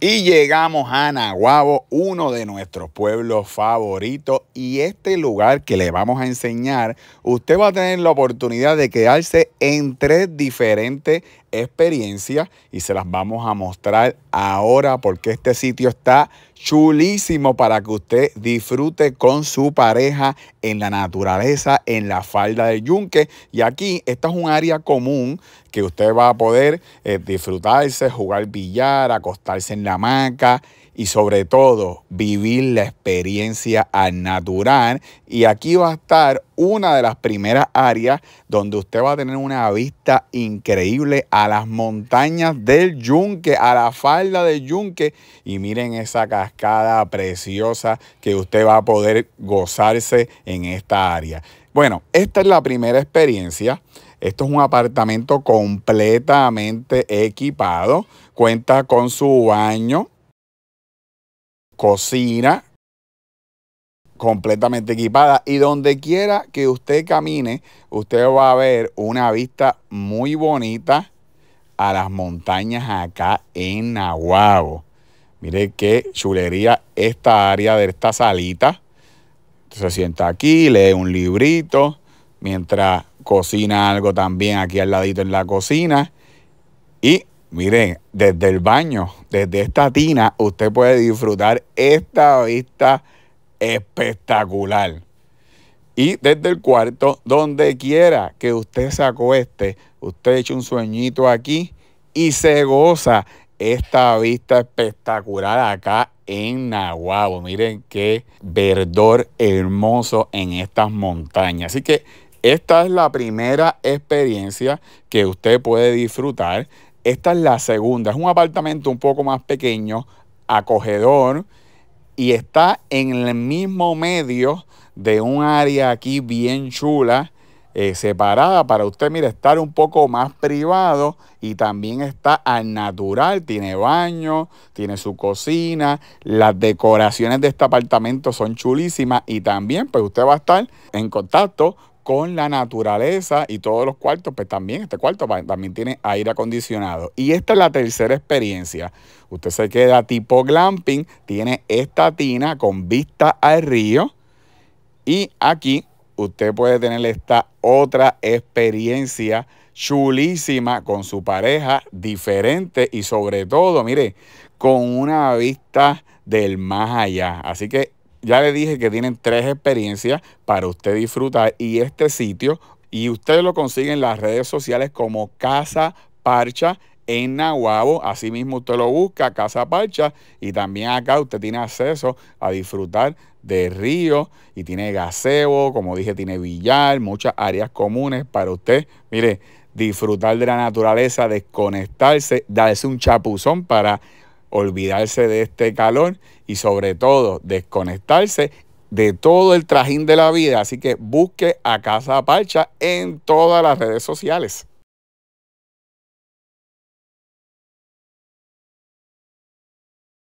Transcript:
Y llegamos a Nahuabo, uno de nuestros pueblos favoritos. Y este lugar que le vamos a enseñar, usted va a tener la oportunidad de quedarse en tres diferentes experiencias y se las vamos a mostrar ahora porque este sitio está chulísimo para que usted disfrute con su pareja en la naturaleza, en la falda del yunque. Y aquí, esta es un área común que usted va a poder eh, disfrutarse, jugar billar, acostarse en la hamaca y sobre todo vivir la experiencia al natural. Y aquí va a estar una de las primeras áreas donde usted va a tener una vista increíble a las montañas del yunque, a la falda del yunque. Y miren esa cascada preciosa que usted va a poder gozarse en esta área. Bueno, esta es la primera experiencia. Esto es un apartamento completamente equipado. Cuenta con su baño, cocina completamente equipada y donde quiera que usted camine, usted va a ver una vista muy bonita a las montañas acá en Nahuago. Mire qué chulería esta área de esta salita. Se sienta aquí, lee un librito, mientras cocina algo también aquí al ladito en la cocina. Y Miren, desde el baño, desde esta tina, usted puede disfrutar esta vista espectacular. Y desde el cuarto, donde quiera que usted se acueste, usted echa un sueñito aquí y se goza esta vista espectacular acá en Nahuabo. Miren qué verdor hermoso en estas montañas. Así que esta es la primera experiencia que usted puede disfrutar esta es la segunda. Es un apartamento un poco más pequeño, acogedor y está en el mismo medio de un área aquí bien chula, eh, separada para usted, mire, estar un poco más privado y también está al natural, tiene baño, tiene su cocina, las decoraciones de este apartamento son chulísimas y también pues usted va a estar en contacto con la naturaleza y todos los cuartos, pues también este cuarto también tiene aire acondicionado. Y esta es la tercera experiencia. Usted se queda tipo glamping, tiene esta tina con vista al río y aquí usted puede tener esta otra experiencia chulísima con su pareja, diferente y sobre todo, mire, con una vista del más allá. Así que ya le dije que tienen tres experiencias para usted disfrutar y este sitio y usted lo consigue en las redes sociales como Casa Parcha en Nahuabo. Asimismo, usted lo busca, Casa Parcha, y también acá usted tiene acceso a disfrutar de río y tiene gazebo, como dije, tiene billar, muchas áreas comunes para usted. Mire, disfrutar de la naturaleza, desconectarse, darse un chapuzón para olvidarse de este calor y sobre todo desconectarse de todo el trajín de la vida. Así que busque a Casa Parcha en todas las redes sociales.